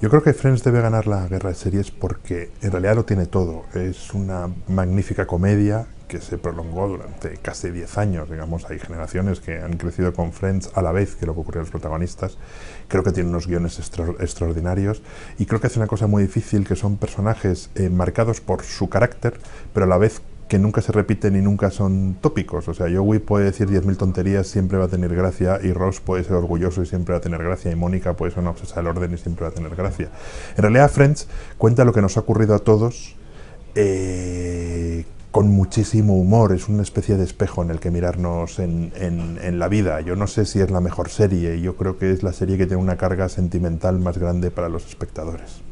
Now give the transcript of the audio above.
Yo creo que Friends debe ganar la guerra de series porque en realidad lo tiene todo. Es una magnífica comedia que se prolongó durante casi 10 años. Digamos, hay generaciones que han crecido con Friends a la vez que lo que ocurrió los protagonistas. Creo que tiene unos guiones extraordinarios y creo que hace una cosa muy difícil que son personajes eh, marcados por su carácter, pero a la vez que nunca se repiten y nunca son tópicos. O sea, Joey puede decir 10.000 tonterías, siempre va a tener gracia, y Ross puede ser orgulloso y siempre va a tener gracia, y Mónica puede ser una obsesa del orden y siempre va a tener gracia. En realidad, Friends cuenta lo que nos ha ocurrido a todos eh, con muchísimo humor. Es una especie de espejo en el que mirarnos en, en la vida. Yo no sé si es la mejor serie, yo creo que es la serie que tiene una carga sentimental más grande para los espectadores.